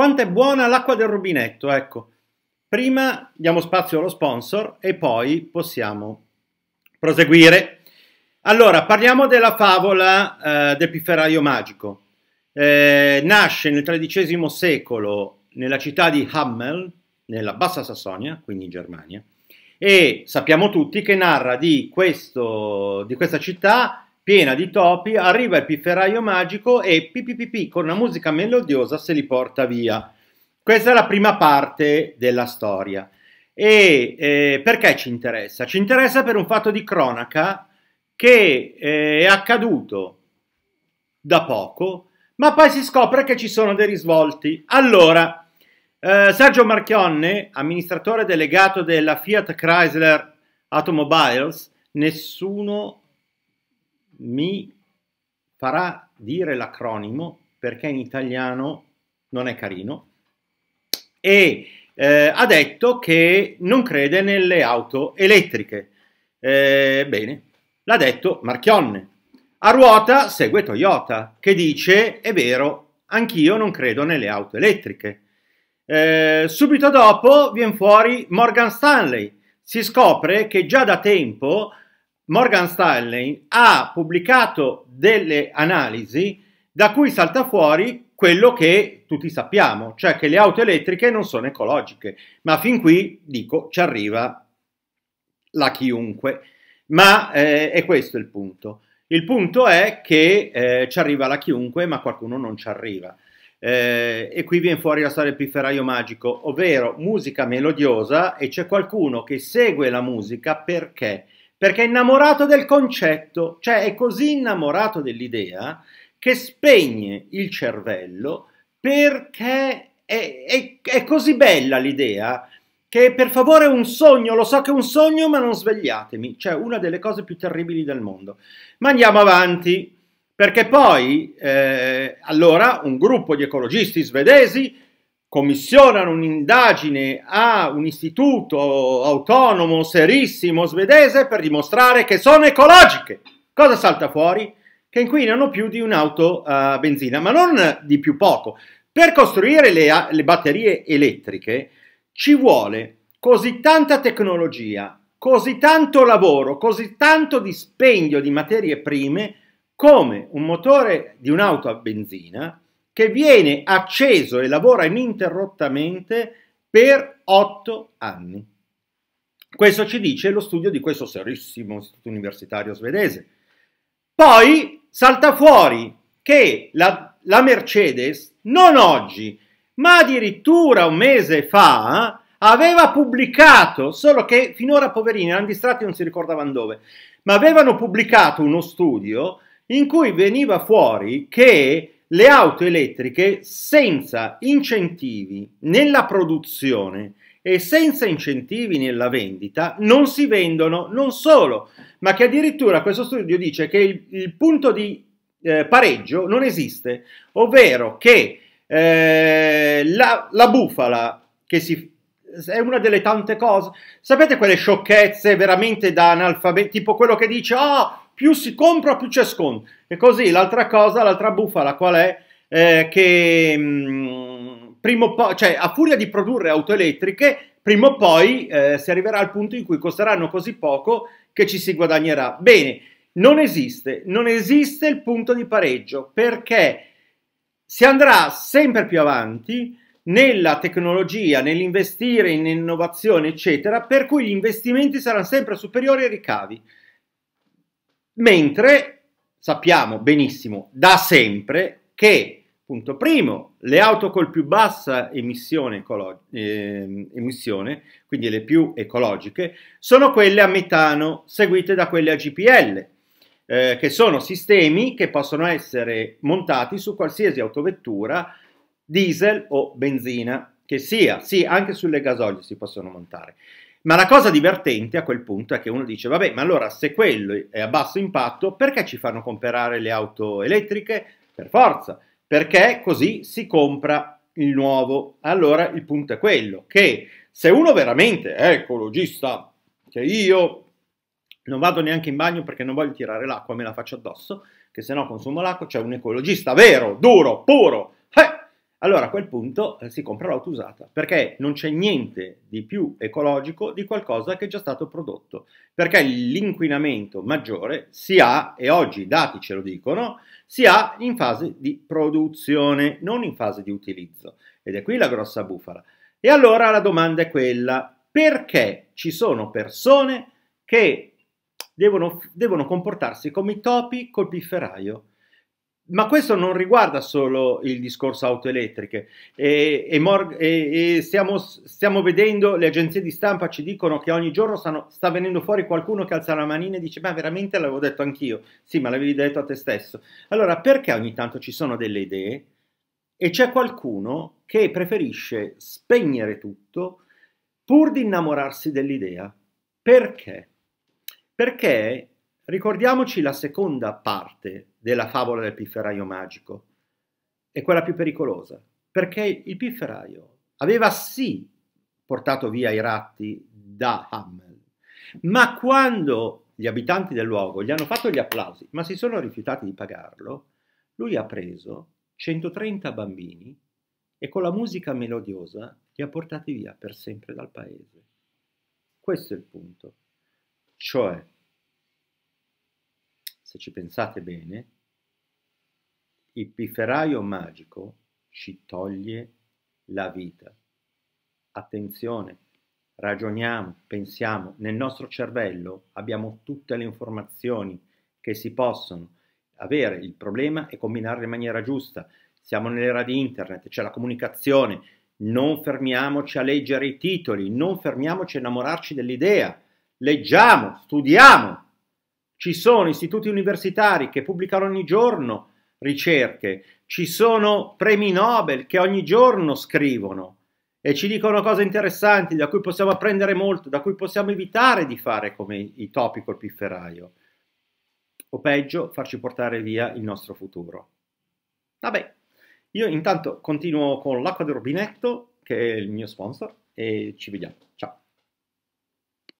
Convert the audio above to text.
Quanto è buona l'acqua del rubinetto? Ecco, prima diamo spazio allo sponsor e poi possiamo proseguire. Allora, parliamo della favola eh, del pifferaio magico. Eh, nasce nel XIII secolo nella città di Hammel, nella Bassa Sassonia, quindi in Germania, e sappiamo tutti che narra di, questo, di questa città piena di topi, arriva il pifferaio magico e pipipipi con una musica melodiosa se li porta via. Questa è la prima parte della storia. E eh, perché ci interessa? Ci interessa per un fatto di cronaca che eh, è accaduto da poco, ma poi si scopre che ci sono dei risvolti. Allora, eh, Sergio Marchionne, amministratore delegato della Fiat Chrysler Automobiles, nessuno mi farà dire l'acronimo perché in italiano non è carino e eh, ha detto che non crede nelle auto elettriche. Eh, bene, l'ha detto Marchionne. A ruota segue Toyota che dice è vero, anch'io non credo nelle auto elettriche. Eh, subito dopo viene fuori Morgan Stanley. Si scopre che già da tempo Morgan Stanley ha pubblicato delle analisi da cui salta fuori quello che tutti sappiamo, cioè che le auto elettriche non sono ecologiche, ma fin qui, dico, ci arriva la chiunque. Ma eh, è questo il punto. Il punto è che eh, ci arriva la chiunque, ma qualcuno non ci arriva. Eh, e qui viene fuori la storia del pifferaio magico, ovvero musica melodiosa e c'è qualcuno che segue la musica perché? perché è innamorato del concetto, cioè è così innamorato dell'idea che spegne il cervello perché è, è, è così bella l'idea che per favore è un sogno, lo so che è un sogno, ma non svegliatemi, cioè una delle cose più terribili del mondo. Ma andiamo avanti, perché poi eh, allora un gruppo di ecologisti svedesi commissionano un'indagine a un istituto autonomo serissimo svedese per dimostrare che sono ecologiche. Cosa salta fuori? Che inquinano più di un'auto a eh, benzina, ma non di più poco. Per costruire le, le batterie elettriche ci vuole così tanta tecnologia, così tanto lavoro, così tanto dispendio di materie prime come un motore di un'auto a benzina che viene acceso e lavora ininterrottamente per otto anni. Questo ci dice lo studio di questo serissimo istituto universitario svedese. Poi salta fuori che la, la Mercedes, non oggi, ma addirittura un mese fa, aveva pubblicato, solo che finora poverini erano distratti e non si ricordavano dove, ma avevano pubblicato uno studio in cui veniva fuori che le auto elettriche senza incentivi nella produzione e senza incentivi nella vendita non si vendono, non solo, ma che addirittura questo studio dice che il, il punto di eh, pareggio non esiste, ovvero che eh, la, la bufala che si è una delle tante cose. Sapete quelle sciocchezze veramente da analfabeti, tipo quello che dice: Oh, più si compra più c'è sconto. E così l'altra cosa, l'altra bufala qual è? Eh, che mh, mm, prima o poi, cioè a furia di produrre auto elettriche, prima o poi eh, si arriverà al punto in cui costeranno così poco che ci si guadagnerà. Bene, non esiste, non esiste il punto di pareggio perché si andrà sempre più avanti nella tecnologia, nell'investire in innovazione, eccetera, per cui gli investimenti saranno sempre superiori ai ricavi. Mentre sappiamo benissimo da sempre che, punto primo, le auto con più bassa emissione, eh, emissione, quindi le più ecologiche, sono quelle a metano, seguite da quelle a GPL, eh, che sono sistemi che possono essere montati su qualsiasi autovettura diesel o benzina che sia, sì, anche sulle gasolio si possono montare. Ma la cosa divertente a quel punto è che uno dice, vabbè, ma allora se quello è a basso impatto, perché ci fanno comprare le auto elettriche? Per forza, perché così si compra il nuovo. Allora il punto è quello, che se uno veramente è ecologista, che io non vado neanche in bagno perché non voglio tirare l'acqua, me la faccio addosso, che se no consumo l'acqua, c'è cioè un ecologista vero, duro, puro, allora a quel punto eh, si compra l'auto usata, perché non c'è niente di più ecologico di qualcosa che è già stato prodotto, perché l'inquinamento maggiore si ha, e oggi i dati ce lo dicono, si ha in fase di produzione, non in fase di utilizzo. Ed è qui la grossa bufala. E allora la domanda è quella, perché ci sono persone che devono, devono comportarsi come i topi col pifferaio? ma questo non riguarda solo il discorso auto elettriche e, e, Mor- e, e stiamo, stiamo, vedendo, le agenzie di stampa ci dicono che ogni giorno stanno, sta venendo fuori qualcuno che alza la manina e dice ma veramente l'avevo detto anch'io, sì ma l'avevi detto a te stesso. Allora perché ogni tanto ci sono delle idee e c'è qualcuno che preferisce spegnere tutto pur di innamorarsi dell'idea? Perché? Perché Ricordiamoci la seconda parte della favola del pifferaio magico, è quella più pericolosa, perché il pifferaio aveva sì portato via i ratti da Hammel, ma quando gli abitanti del luogo gli hanno fatto gli applausi, ma si sono rifiutati di pagarlo, lui ha preso 130 bambini e con la musica melodiosa li ha portati via per sempre dal paese. Questo è il punto. Cioè, se ci pensate bene, il pifferaio magico ci toglie la vita. Attenzione, ragioniamo, pensiamo, nel nostro cervello abbiamo tutte le informazioni che si possono avere, il problema è combinarle in maniera giusta. Siamo nell'era di internet, c'è la comunicazione, non fermiamoci a leggere i titoli, non fermiamoci a innamorarci dell'idea, leggiamo, studiamo, ci sono istituti universitari che pubblicano ogni giorno ricerche, ci sono premi Nobel che ogni giorno scrivono e ci dicono cose interessanti da cui possiamo apprendere molto, da cui possiamo evitare di fare come i topi col pifferaio o peggio farci portare via il nostro futuro. Vabbè, io intanto continuo con l'acqua del rubinetto che è il mio sponsor e ci vediamo. Ciao.